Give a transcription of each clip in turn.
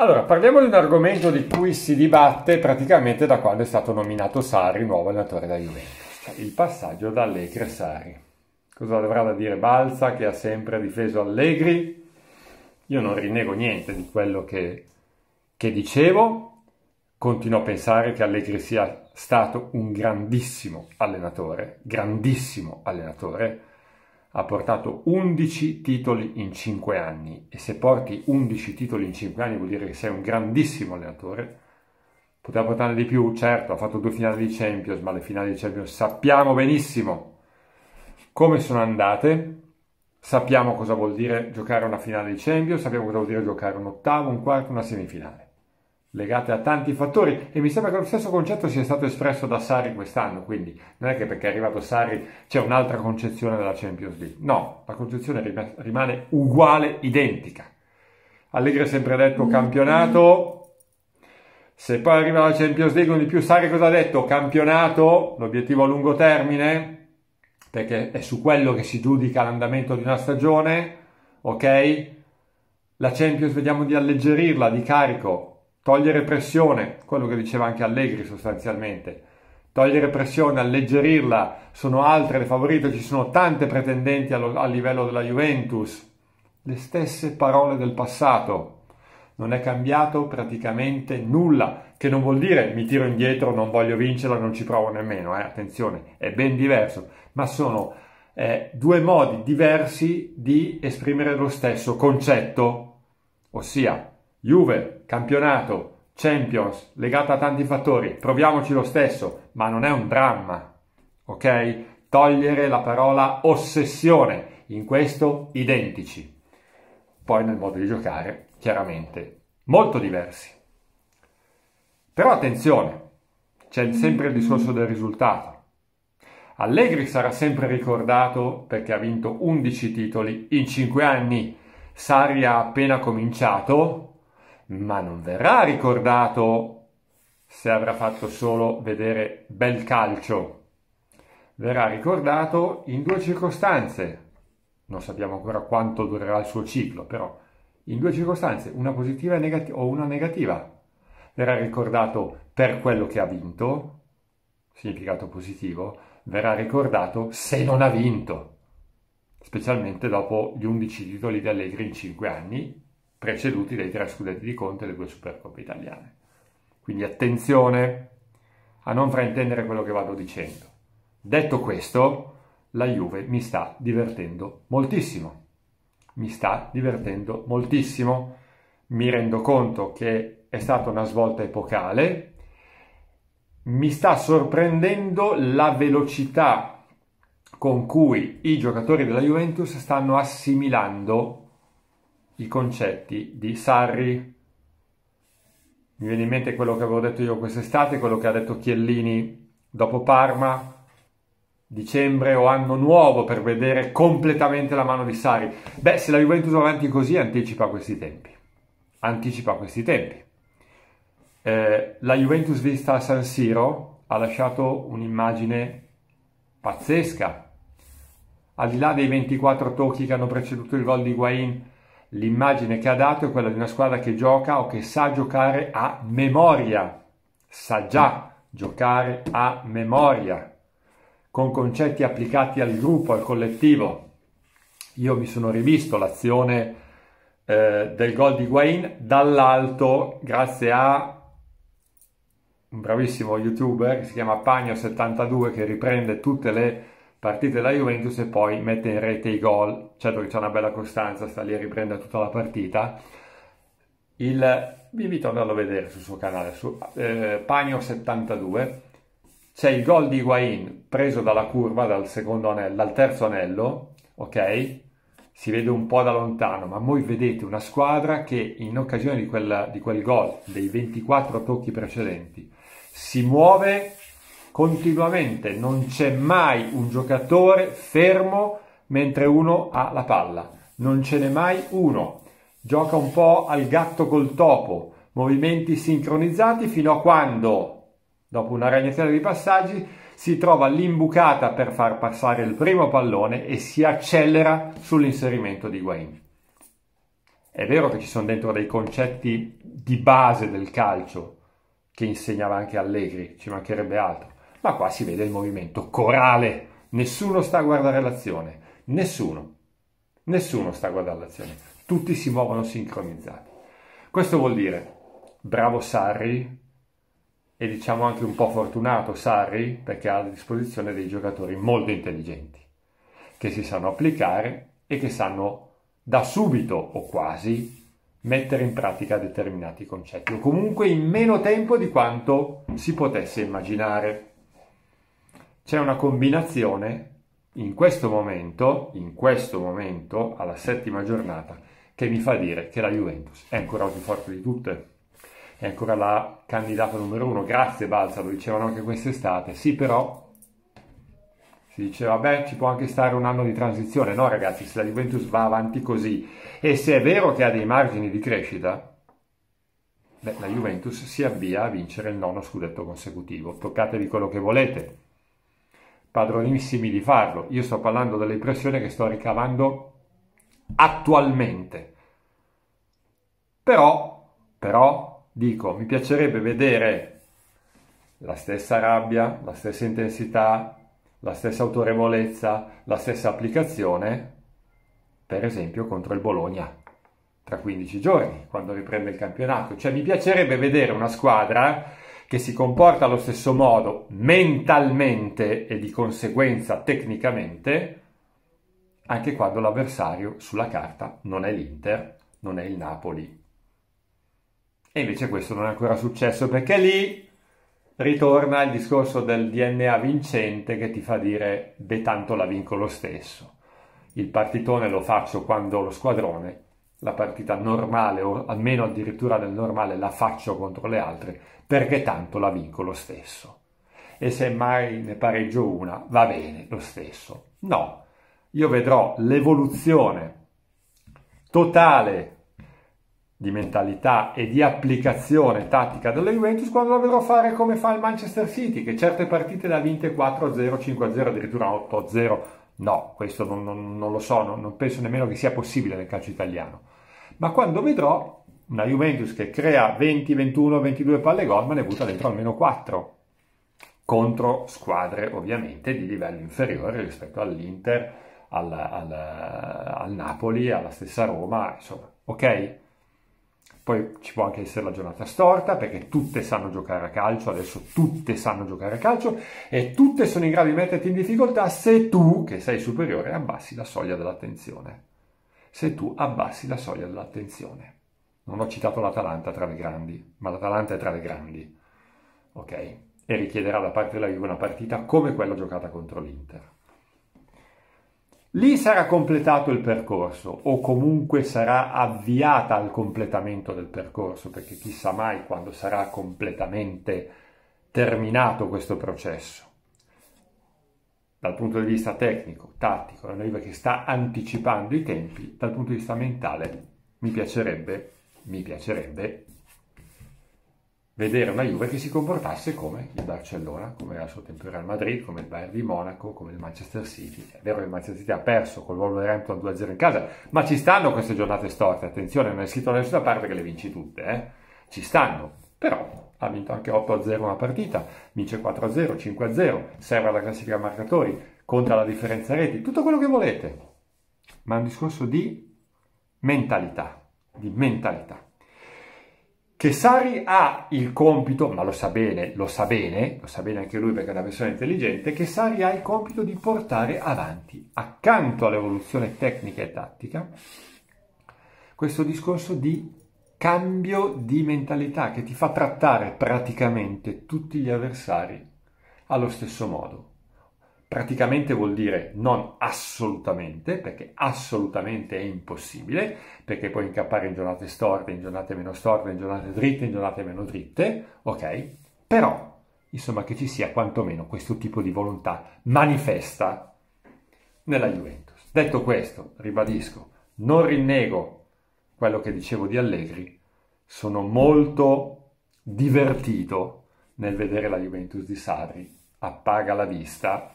Allora, parliamo di un argomento di cui si dibatte praticamente da quando è stato nominato Sarri nuovo allenatore da Juventus, cioè il passaggio da Allegri a Sarri. Cosa avrà da dire Balza che ha sempre difeso Allegri? Io non rinnego niente di quello che, che dicevo, continuo a pensare che Allegri sia stato un grandissimo allenatore, grandissimo allenatore, ha portato 11 titoli in 5 anni e se porti 11 titoli in 5 anni vuol dire che sei un grandissimo allenatore. Poteva portarne di più, certo, ha fatto due finali di Champions, ma le finali di Champions sappiamo benissimo come sono andate, sappiamo cosa vuol dire giocare una finale di Champions, sappiamo cosa vuol dire giocare un ottavo, un quarto, una semifinale legate a tanti fattori e mi sembra che lo stesso concetto sia stato espresso da Sari quest'anno, quindi non è che perché è arrivato Sari c'è un'altra concezione della Champions League, no, la concezione rimane uguale, identica. Allegri ha sempre detto campionato, se poi arriva la Champions League non di più, Sari cosa ha detto? Campionato, l'obiettivo a lungo termine, perché è su quello che si giudica l'andamento di una stagione, ok? La Champions vediamo di alleggerirla di carico, togliere pressione, quello che diceva anche Allegri sostanzialmente, togliere pressione, alleggerirla, sono altre le favorite, ci sono tante pretendenti a livello della Juventus, le stesse parole del passato. Non è cambiato praticamente nulla, che non vuol dire mi tiro indietro, non voglio vincerla, non ci provo nemmeno, eh? attenzione, è ben diverso, ma sono eh, due modi diversi di esprimere lo stesso concetto, ossia Juve, campionato, Champions, legata a tanti fattori, proviamoci lo stesso, ma non è un dramma, ok? Togliere la parola ossessione, in questo identici. Poi nel modo di giocare, chiaramente, molto diversi. Però attenzione, c'è sempre il discorso del risultato. Allegri sarà sempre ricordato perché ha vinto 11 titoli in 5 anni. Sari ha appena cominciato, ma non verrà ricordato se avrà fatto solo vedere bel calcio. Verrà ricordato in due circostanze. Non sappiamo ancora quanto durerà il suo ciclo, però in due circostanze, una positiva o una negativa. Verrà ricordato per quello che ha vinto, significato positivo, verrà ricordato se non ha vinto, specialmente dopo gli 11 titoli di Allegri in 5 anni, preceduti dai tre scudetti di Conte e le due Supercoppe italiane. Quindi attenzione a non fraintendere quello che vado dicendo. Detto questo, la Juve mi sta divertendo moltissimo. Mi sta divertendo moltissimo. Mi rendo conto che è stata una svolta epocale. Mi sta sorprendendo la velocità con cui i giocatori della Juventus stanno assimilando i concetti di Sarri. Mi viene in mente quello che avevo detto io quest'estate, quello che ha detto Chiellini dopo Parma, dicembre o anno nuovo per vedere completamente la mano di Sari. Beh, se la Juventus va avanti così anticipa questi tempi. Anticipa questi tempi. Eh, la Juventus vista a San Siro ha lasciato un'immagine pazzesca. Al di là dei 24 tocchi che hanno preceduto il gol di Guain, L'immagine che ha dato è quella di una squadra che gioca o che sa giocare a memoria, sa già giocare a memoria, con concetti applicati al gruppo, al collettivo. Io mi sono rivisto l'azione eh, del gol di Guain dall'alto grazie a un bravissimo youtuber che si chiama Pagno72 che riprende tutte le partite la Juventus e poi mette in rete i gol, certo che c'è una bella costanza, sta lì e riprende tutta la partita. Il, vi invito ad andarlo a vedere sul suo canale, su eh, Pagno72, c'è il gol di Higuain preso dalla curva, dal secondo anello, dal terzo anello, ok? Si vede un po' da lontano, ma voi vedete una squadra che in occasione di, quella, di quel gol, dei 24 tocchi precedenti, si muove continuamente, non c'è mai un giocatore fermo mentre uno ha la palla, non ce n'è mai uno. Gioca un po' al gatto col topo, movimenti sincronizzati fino a quando, dopo una ragnatela di passaggi, si trova l'imbucata per far passare il primo pallone e si accelera sull'inserimento di Wayne. È vero che ci sono dentro dei concetti di base del calcio che insegnava anche Allegri, ci mancherebbe altro ma qua si vede il movimento corale. Nessuno sta a guardare l'azione, nessuno, nessuno sta a guardare l'azione. Tutti si muovono sincronizzati. Questo vuol dire bravo Sarri e diciamo anche un po' fortunato Sarri perché ha a disposizione dei giocatori molto intelligenti che si sanno applicare e che sanno da subito o quasi mettere in pratica determinati concetti o comunque in meno tempo di quanto si potesse immaginare c'è una combinazione in questo momento, in questo momento, alla settima giornata, che mi fa dire che la Juventus è ancora la più forte di tutte, è ancora la candidata numero uno. Grazie Balsa, lo dicevano anche quest'estate. Sì, però si diceva, beh, ci può anche stare un anno di transizione. No, ragazzi, se la Juventus va avanti così e se è vero che ha dei margini di crescita, beh, la Juventus si avvia a vincere il nono scudetto consecutivo. Toccatevi quello che volete padronissimi di farlo. Io sto parlando delle impressioni che sto ricavando attualmente. Però, però, dico, mi piacerebbe vedere la stessa rabbia, la stessa intensità, la stessa autorevolezza, la stessa applicazione, per esempio contro il Bologna tra 15 giorni, quando riprende il campionato. Cioè mi piacerebbe vedere una squadra che si comporta allo stesso modo mentalmente e di conseguenza tecnicamente, anche quando l'avversario sulla carta non è l'Inter, non è il Napoli. E invece questo non è ancora successo perché lì ritorna il discorso del DNA vincente che ti fa dire beh tanto la vinco lo stesso. Il partitone lo faccio quando lo squadrone la partita normale o almeno addirittura del normale la faccio contro le altre perché tanto la vinco lo stesso. E se mai ne pareggio una va bene lo stesso. No, io vedrò l'evoluzione totale di mentalità e di applicazione tattica della Juventus quando la vedrò fare come fa il Manchester City che certe partite le ha vinte 4-0, 5-0, addirittura 8-0 No, questo non, non, non lo so, non, non, penso nemmeno che sia possibile nel calcio italiano. Ma quando vedrò una Juventus che crea 20, 21, 22 palle gol, ma ne butta dentro almeno 4. Contro squadre ovviamente di livello inferiore rispetto all'Inter, al, al, al Napoli, alla stessa Roma, insomma. Ok? Poi ci può anche essere la giornata storta perché tutte sanno giocare a calcio, adesso tutte sanno giocare a calcio e tutte sono in grado di metterti in difficoltà se tu, che sei superiore, abbassi la soglia dell'attenzione. Se tu abbassi la soglia dell'attenzione. Non ho citato l'Atalanta tra le grandi, ma l'Atalanta è tra le grandi. Ok? E richiederà da parte della Juve una partita come quella giocata contro l'Inter. Lì sarà completato il percorso o comunque sarà avviata al completamento del percorso, perché chissà mai quando sarà completamente terminato questo processo. Dal punto di vista tecnico, tattico, è una riva che sta anticipando i tempi, dal punto di vista mentale mi piacerebbe, mi piacerebbe vedere una Juve che si comportasse come il Barcellona, come al suo tempo il Real Madrid, come il Bayern di Monaco, come il Manchester City. È vero che il Manchester City ha perso col Wolverhampton 2-0 in casa, ma ci stanno queste giornate storte, attenzione, non è scritto da nessuna parte che le vinci tutte, eh? ci stanno, però ha vinto anche 8-0 una partita, vince 4-0, 5-0, serve alla classifica marcatori, conta la differenza reti, tutto quello che volete, ma è un discorso di mentalità, di mentalità che Sari ha il compito, ma lo sa bene, lo sa bene, lo sa bene anche lui perché è una persona intelligente, che Sari ha il compito di portare avanti, accanto all'evoluzione tecnica e tattica, questo discorso di cambio di mentalità che ti fa trattare praticamente tutti gli avversari allo stesso modo praticamente vuol dire non assolutamente, perché assolutamente è impossibile, perché puoi incappare in giornate storte, in giornate meno storte, in giornate dritte, in giornate meno dritte, ok? Però, insomma, che ci sia quantomeno questo tipo di volontà manifesta nella Juventus. Detto questo, ribadisco, non rinnego quello che dicevo di Allegri, sono molto divertito nel vedere la Juventus di Sarri, appaga la vista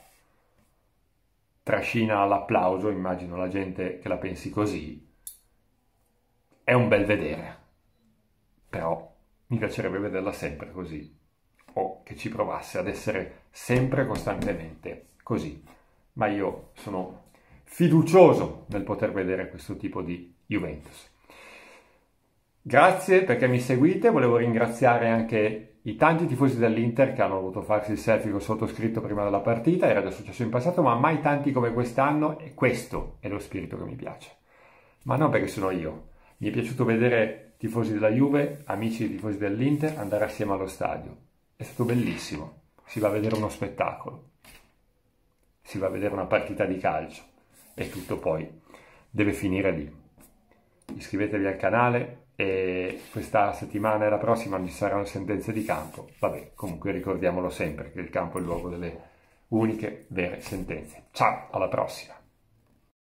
trascina l'applauso, immagino la gente che la pensi così, è un bel vedere, però mi piacerebbe vederla sempre così, o che ci provasse ad essere sempre costantemente così, ma io sono fiducioso nel poter vedere questo tipo di Juventus. Grazie perché mi seguite, volevo ringraziare anche i tanti tifosi dell'Inter che hanno voluto farsi il selfie con sottoscritto prima della partita, era già successo in passato, ma mai tanti come quest'anno e questo è lo spirito che mi piace. Ma non perché sono io, mi è piaciuto vedere tifosi della Juve, amici tifosi dell'Inter andare assieme allo stadio. È stato bellissimo, si va a vedere uno spettacolo, si va a vedere una partita di calcio e tutto poi deve finire lì. Iscrivetevi al canale, e questa settimana e la prossima ci saranno sentenze di campo. Vabbè, comunque ricordiamolo sempre che il campo è il luogo delle uniche vere sentenze. Ciao, alla prossima!